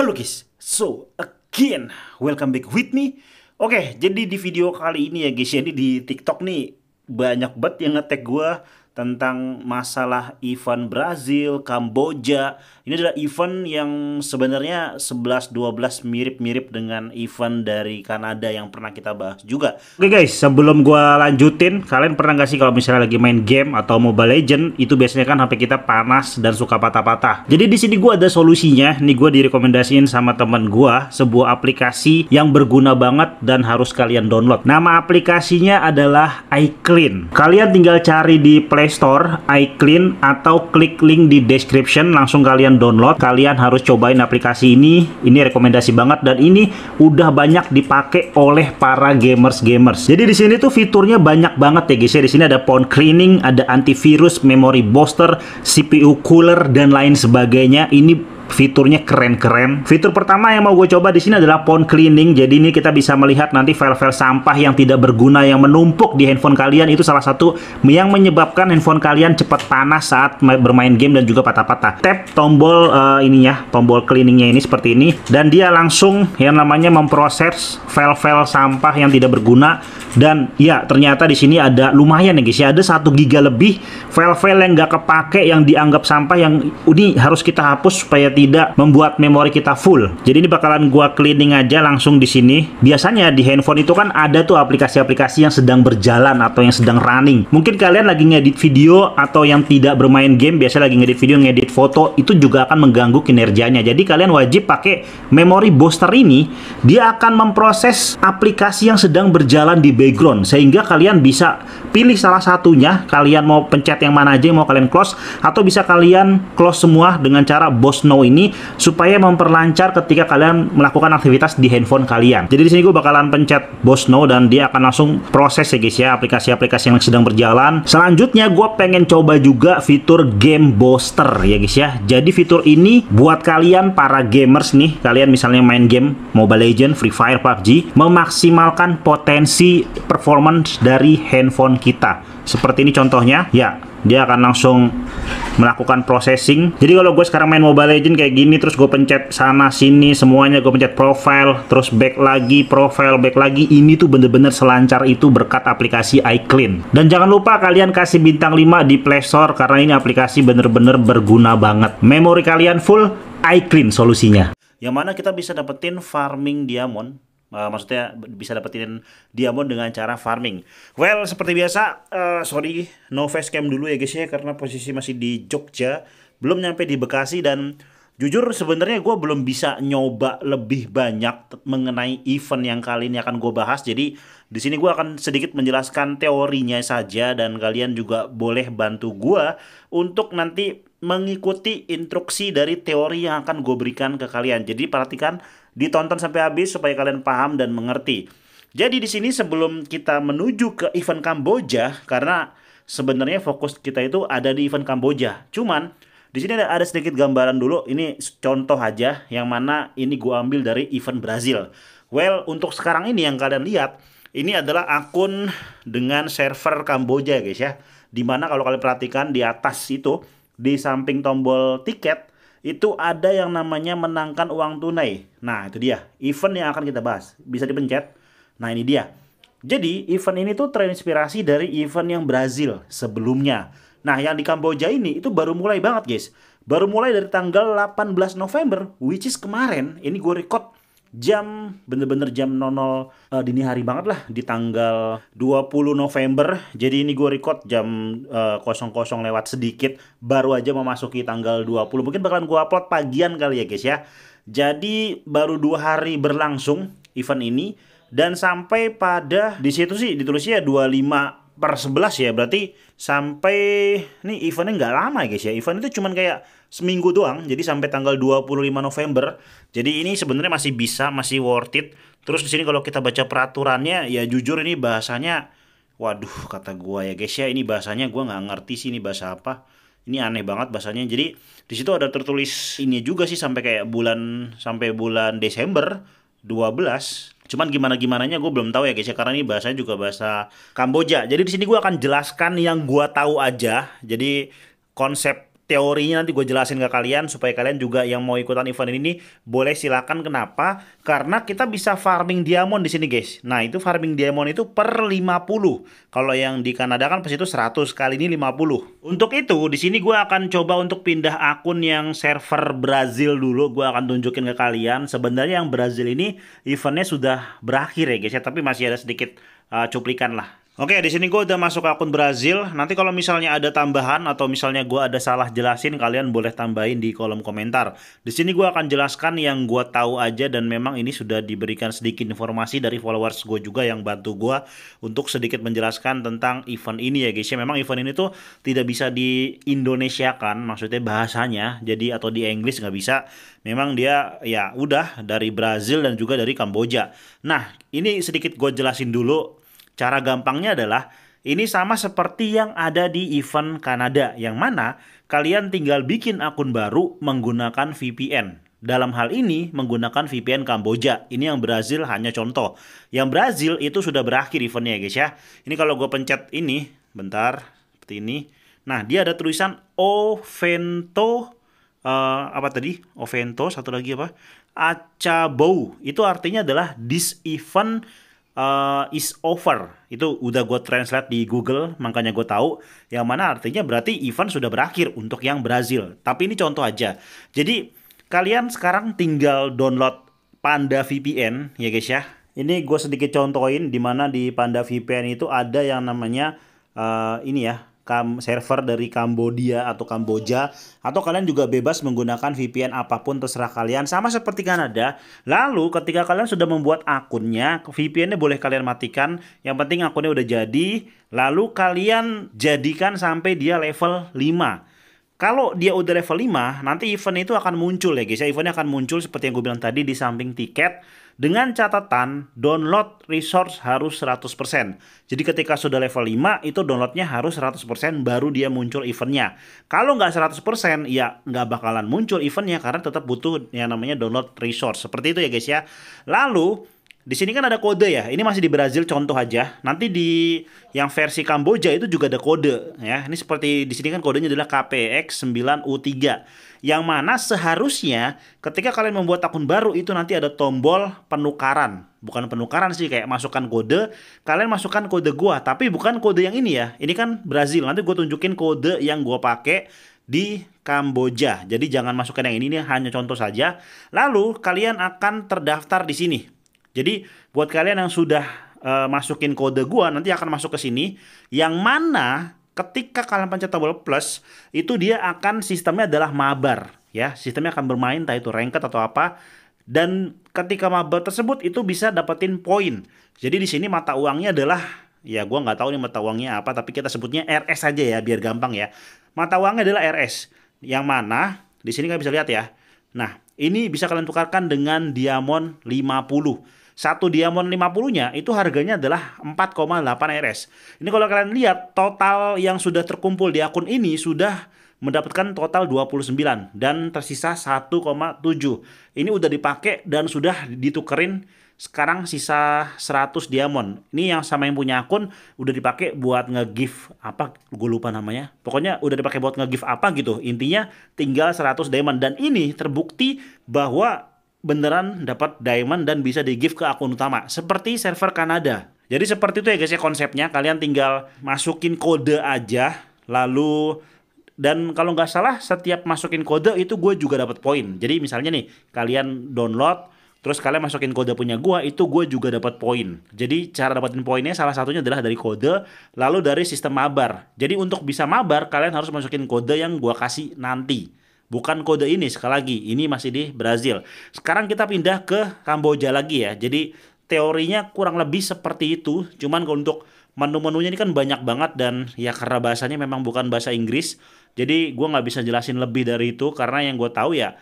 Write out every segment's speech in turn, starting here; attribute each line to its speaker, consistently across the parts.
Speaker 1: Halo guys, so again, welcome back with me. Oke, okay, jadi di video kali ini ya guys, ya, di TikTok nih banyak banget yang ngetek gue tentang masalah event Brazil, Kamboja. Ini adalah event yang sebenarnya 11-12 mirip-mirip dengan event dari Kanada yang pernah kita bahas juga. Oke okay guys, sebelum gue lanjutin, kalian pernah gak sih kalau misalnya lagi main game atau Mobile Legend itu biasanya kan HP kita panas dan suka patah-patah. Jadi di sini gue ada solusinya. Nih gue direkomendasiin sama teman gue sebuah aplikasi yang berguna banget dan harus kalian download. Nama aplikasinya adalah iClean. Kalian tinggal cari di Play Play Store, iClean, atau klik link di description langsung kalian download. Kalian harus cobain aplikasi ini. Ini rekomendasi banget dan ini udah banyak dipakai oleh para gamers-gamers. Jadi di sini tuh fiturnya banyak banget ya guys ya. Di sini ada phone cleaning, ada antivirus, memory booster, CPU cooler dan lain sebagainya. Ini fiturnya keren-keren. Fitur pertama yang mau gue coba di sini adalah phone cleaning. Jadi ini kita bisa melihat nanti file-file sampah yang tidak berguna yang menumpuk di handphone kalian itu salah satu yang menyebabkan handphone kalian cepat panas saat bermain game dan juga patah-patah. Tap tombol uh, ya, tombol cleaningnya ini seperti ini dan dia langsung yang namanya memproses file-file sampah yang tidak berguna dan ya ternyata di sini ada lumayan ya guys ya ada satu giga lebih file-file yang nggak kepake yang dianggap sampah yang ini harus kita hapus supaya tidak membuat memori kita full. Jadi ini bakalan gua cleaning aja langsung di sini. Biasanya di handphone itu kan ada tuh aplikasi-aplikasi yang sedang berjalan atau yang sedang running. Mungkin kalian lagi ngedit video atau yang tidak bermain game, biasa lagi ngedit video, ngedit foto, itu juga akan mengganggu kinerjanya. Jadi kalian wajib pakai memori booster ini, dia akan memproses aplikasi yang sedang berjalan di background sehingga kalian bisa pilih salah satunya, kalian mau pencet yang mana aja yang mau kalian close atau bisa kalian close semua dengan cara boss no ini supaya memperlancar ketika kalian melakukan aktivitas di handphone kalian. Jadi di sini gue bakalan pencet Boss Now dan dia akan langsung proses ya guys ya aplikasi-aplikasi yang sedang berjalan. Selanjutnya gue pengen coba juga fitur Game Booster ya guys ya. Jadi fitur ini buat kalian para gamers nih, kalian misalnya main game Mobile Legend, Free Fire, PUBG, memaksimalkan potensi performance dari handphone kita. Seperti ini contohnya, ya dia akan langsung melakukan processing jadi kalau gue sekarang main Mobile Legend kayak gini terus gue pencet sana sini semuanya gue pencet profile terus back lagi profile back lagi ini tuh bener-bener selancar itu berkat aplikasi iClean dan jangan lupa kalian kasih bintang 5 di Playstore karena ini aplikasi bener-bener berguna banget memori kalian full iClean solusinya yang mana kita bisa dapetin farming diamond Uh, maksudnya bisa dapetin diamond dengan cara farming. Well, seperti biasa, uh, sorry, no face cam dulu ya guys ya, karena posisi masih di Jogja, belum nyampe di Bekasi dan jujur sebenarnya gue belum bisa nyoba lebih banyak mengenai event yang kali ini akan gue bahas. Jadi di sini gue akan sedikit menjelaskan teorinya saja dan kalian juga boleh bantu gue untuk nanti mengikuti instruksi dari teori yang akan gue berikan ke kalian. Jadi perhatikan, ditonton sampai habis supaya kalian paham dan mengerti. Jadi di sini sebelum kita menuju ke event Kamboja, karena sebenarnya fokus kita itu ada di event Kamboja. Cuman di sini ada, sedikit gambaran dulu. Ini contoh aja yang mana ini gue ambil dari event Brazil. Well, untuk sekarang ini yang kalian lihat, ini adalah akun dengan server Kamboja guys ya. Dimana kalau kalian perhatikan di atas itu di samping tombol tiket itu ada yang namanya menangkan uang tunai. Nah, itu dia event yang akan kita bahas. Bisa dipencet. Nah, ini dia. Jadi, event ini tuh terinspirasi dari event yang Brazil sebelumnya. Nah, yang di Kamboja ini itu baru mulai banget, guys. Baru mulai dari tanggal 18 November, which is kemarin. Ini gue record jam bener-bener jam 00 uh, eh, dini hari banget lah di tanggal 20 November. Jadi ini gue record jam uh, eh, 00 lewat sedikit baru aja memasuki tanggal 20. Mungkin bakalan gue upload pagian kali ya guys ya. Jadi baru dua hari berlangsung event ini dan sampai pada di situ sih ditulisnya 25 per 11 ya berarti sampai nih eventnya nggak lama ya guys ya event itu cuman kayak seminggu doang jadi sampai tanggal 25 November jadi ini sebenarnya masih bisa masih worth it terus di sini kalau kita baca peraturannya ya jujur ini bahasanya waduh kata gua ya guys ya ini bahasanya gua nggak ngerti sih ini bahasa apa ini aneh banget bahasanya jadi di situ ada tertulis ini juga sih sampai kayak bulan sampai bulan Desember 12 Cuman gimana gimananya gue belum tahu ya guys ya karena ini bahasanya juga bahasa Kamboja. Jadi di sini gue akan jelaskan yang gue tahu aja. Jadi konsep teorinya nanti gue jelasin ke kalian supaya kalian juga yang mau ikutan event ini boleh silakan kenapa karena kita bisa farming diamond di sini guys nah itu farming diamond itu per 50 kalau yang di Kanada kan pas itu 100 kali ini 50 untuk itu di sini gue akan coba untuk pindah akun yang server Brazil dulu gue akan tunjukin ke kalian sebenarnya yang Brazil ini eventnya sudah berakhir ya guys ya tapi masih ada sedikit uh, cuplikan lah Oke, di sini gue udah masuk akun Brazil. Nanti kalau misalnya ada tambahan atau misalnya gue ada salah jelasin, kalian boleh tambahin di kolom komentar. Di sini gue akan jelaskan yang gue tahu aja dan memang ini sudah diberikan sedikit informasi dari followers gue juga yang bantu gue untuk sedikit menjelaskan tentang event ini ya guys. Ya, memang event ini tuh tidak bisa di Indonesia kan, maksudnya bahasanya, jadi atau di Inggris nggak bisa. Memang dia ya udah dari Brazil dan juga dari Kamboja. Nah, ini sedikit gue jelasin dulu Cara gampangnya adalah ini sama seperti yang ada di event Kanada, yang mana kalian tinggal bikin akun baru menggunakan VPN. Dalam hal ini menggunakan VPN Kamboja. Ini yang Brazil hanya contoh. Yang Brazil itu sudah berakhir eventnya ya guys ya. Ini kalau gue pencet ini, bentar, seperti ini. Nah dia ada tulisan Ovento, uh, apa tadi? Ovento, satu lagi apa? Acabou. Itu artinya adalah this event uh, is over. Itu udah gue translate di Google, makanya gue tahu. Yang mana artinya berarti event sudah berakhir untuk yang Brazil. Tapi ini contoh aja. Jadi kalian sekarang tinggal download Panda VPN ya guys ya. Ini gue sedikit contohin di mana di Panda VPN itu ada yang namanya uh, ini ya kam server dari Kambodia atau Kamboja atau kalian juga bebas menggunakan VPN apapun terserah kalian sama seperti Kanada. Lalu ketika kalian sudah membuat akunnya, VPN-nya boleh kalian matikan. Yang penting akunnya udah jadi, lalu kalian jadikan sampai dia level 5. Kalau dia udah level 5, nanti event itu akan muncul ya guys ya. Eventnya akan muncul seperti yang gue bilang tadi di samping tiket dengan catatan download resource harus 100%. Jadi ketika sudah level 5 itu downloadnya harus 100% baru dia muncul eventnya. Kalau nggak 100% ya nggak bakalan muncul eventnya karena tetap butuh yang namanya download resource. Seperti itu ya guys ya. Lalu di sini kan ada kode ya. Ini masih di Brazil contoh aja. Nanti di yang versi Kamboja itu juga ada kode ya. Ini seperti di sini kan kodenya adalah KPX 9U3. Yang mana seharusnya ketika kalian membuat akun baru itu nanti ada tombol penukaran. Bukan penukaran sih kayak masukkan kode, kalian masukkan kode gua, tapi bukan kode yang ini ya. Ini kan Brazil. Nanti gua tunjukin kode yang gua pakai di Kamboja. Jadi jangan masukkan yang ini, nih, hanya contoh saja. Lalu kalian akan terdaftar di sini jadi buat kalian yang sudah uh, masukin kode gua nanti akan masuk ke sini yang mana ketika kalian pencet tombol plus itu dia akan sistemnya adalah mabar ya sistemnya akan bermain entah itu ranked atau apa dan ketika mabar tersebut itu bisa dapetin poin jadi di sini mata uangnya adalah ya gua nggak tahu nih mata uangnya apa tapi kita sebutnya RS aja ya biar gampang ya mata uangnya adalah RS yang mana di sini kalian bisa lihat ya nah ini bisa kalian tukarkan dengan diamond 50 satu diamond 50-nya itu harganya adalah 4,8 RS. Ini kalau kalian lihat total yang sudah terkumpul di akun ini sudah mendapatkan total 29 dan tersisa 1,7. Ini udah dipakai dan sudah ditukerin sekarang sisa 100 diamond. Ini yang sama yang punya akun udah dipakai buat nge-gift apa gue lupa namanya. Pokoknya udah dipakai buat nge-gift apa gitu. Intinya tinggal 100 diamond dan ini terbukti bahwa beneran dapat diamond dan bisa di give ke akun utama seperti server Kanada. Jadi seperti itu ya guys ya konsepnya. Kalian tinggal masukin kode aja lalu dan kalau nggak salah setiap masukin kode itu gue juga dapat poin. Jadi misalnya nih kalian download Terus kalian masukin kode punya gue itu gue juga dapat poin. Jadi cara dapatin poinnya salah satunya adalah dari kode, lalu dari sistem mabar. Jadi untuk bisa mabar kalian harus masukin kode yang gue kasih nanti bukan kode ini sekali lagi ini masih di Brazil sekarang kita pindah ke Kamboja lagi ya jadi teorinya kurang lebih seperti itu cuman kalau untuk menu-menunya ini kan banyak banget dan ya karena bahasanya memang bukan bahasa Inggris jadi gue nggak bisa jelasin lebih dari itu karena yang gue tahu ya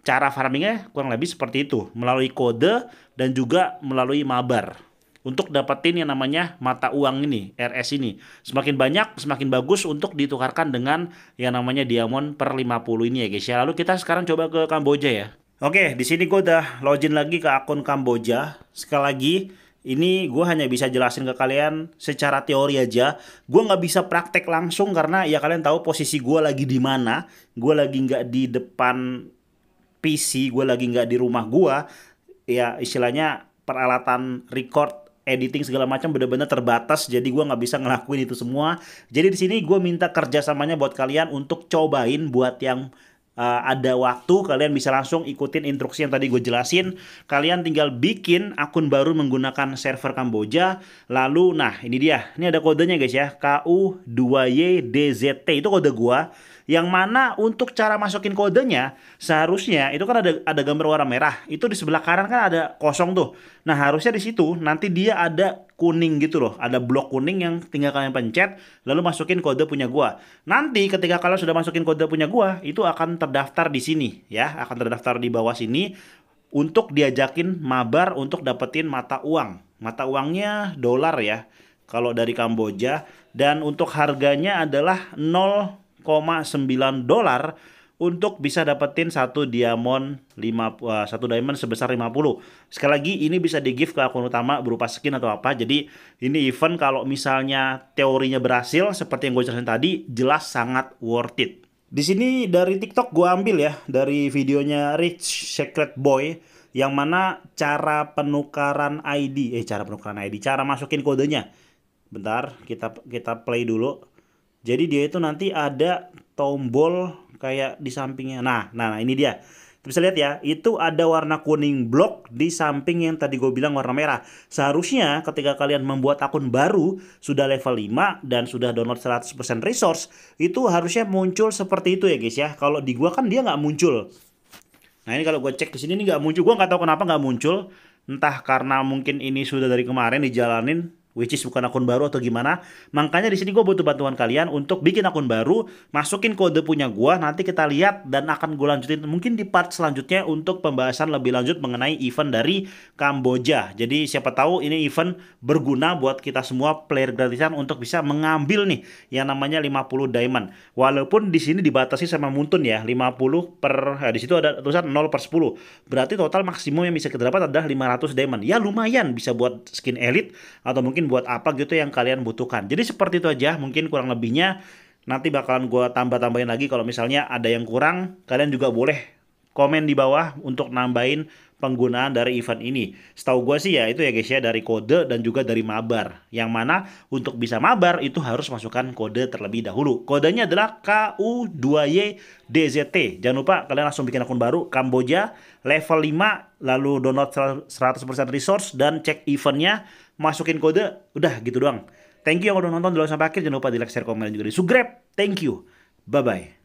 Speaker 1: cara farmingnya kurang lebih seperti itu melalui kode dan juga melalui mabar untuk dapetin yang namanya mata uang ini, RS ini. Semakin banyak, semakin bagus untuk ditukarkan dengan yang namanya diamond per 50 ini ya guys ya. Lalu kita sekarang coba ke Kamboja ya. Oke, di sini gue udah login lagi ke akun Kamboja. Sekali lagi, ini gue hanya bisa jelasin ke kalian secara teori aja. Gue nggak bisa praktek langsung karena ya kalian tahu posisi gue lagi di mana. Gue lagi nggak di depan PC, gue lagi nggak di rumah gue. Ya istilahnya peralatan record editing segala macam bener-bener terbatas jadi gue nggak bisa ngelakuin itu semua jadi di sini gue minta kerjasamanya buat kalian untuk cobain buat yang uh, ada waktu kalian bisa langsung ikutin instruksi yang tadi gue jelasin kalian tinggal bikin akun baru menggunakan server Kamboja lalu nah ini dia ini ada kodenya guys ya KU2YDZT itu kode gue yang mana untuk cara masukin kodenya seharusnya itu kan ada ada gambar warna merah itu di sebelah kanan kan ada kosong tuh nah harusnya di situ nanti dia ada kuning gitu loh ada blok kuning yang tinggal kalian pencet lalu masukin kode punya gua nanti ketika kalian sudah masukin kode punya gua itu akan terdaftar di sini ya akan terdaftar di bawah sini untuk diajakin mabar untuk dapetin mata uang mata uangnya dolar ya kalau dari Kamboja dan untuk harganya adalah 0 1,9 dolar untuk bisa dapetin satu diamond 5 eh, satu diamond sebesar 50. Sekali lagi ini bisa di gift ke akun utama berupa skin atau apa. Jadi ini event kalau misalnya teorinya berhasil seperti yang gue jelasin tadi jelas sangat worth it. Di sini dari TikTok gue ambil ya dari videonya Rich Secret Boy yang mana cara penukaran ID eh cara penukaran ID cara masukin kodenya. Bentar, kita kita play dulu. Jadi dia itu nanti ada tombol kayak di sampingnya. Nah, nah, nah ini dia. bisa lihat ya, itu ada warna kuning blok di samping yang tadi gue bilang warna merah. Seharusnya ketika kalian membuat akun baru, sudah level 5 dan sudah download 100% resource, itu harusnya muncul seperti itu ya guys ya. Kalau di gue kan dia nggak muncul. Nah ini kalau gue cek di sini ini nggak muncul, gue nggak tahu kenapa nggak muncul. Entah karena mungkin ini sudah dari kemarin dijalanin which is bukan akun baru atau gimana. Makanya di sini gue butuh bantuan kalian untuk bikin akun baru, masukin kode punya gue, nanti kita lihat dan akan gue lanjutin mungkin di part selanjutnya untuk pembahasan lebih lanjut mengenai event dari Kamboja. Jadi siapa tahu ini event berguna buat kita semua player gratisan untuk bisa mengambil nih yang namanya 50 diamond. Walaupun di sini dibatasi sama Muntun ya, 50 per nah di situ ada tulisan 0 per 10. Berarti total maksimum yang bisa kita dapat adalah 500 diamond. Ya lumayan bisa buat skin elite atau mungkin buat apa gitu yang kalian butuhkan. Jadi seperti itu aja mungkin kurang lebihnya nanti bakalan gue tambah-tambahin lagi kalau misalnya ada yang kurang kalian juga boleh komen di bawah untuk nambahin penggunaan dari event ini. Setahu gue sih ya itu ya guys ya dari kode dan juga dari mabar. Yang mana untuk bisa mabar itu harus masukkan kode terlebih dahulu. Kodenya adalah KU2YDZT. Jangan lupa kalian langsung bikin akun baru Kamboja level 5 lalu download 100% resource dan cek eventnya masukin kode, udah gitu doang. Thank you yang udah nonton dulu sampai akhir. Jangan lupa di like, share, komen, dan juga di subscribe. Thank you. Bye-bye.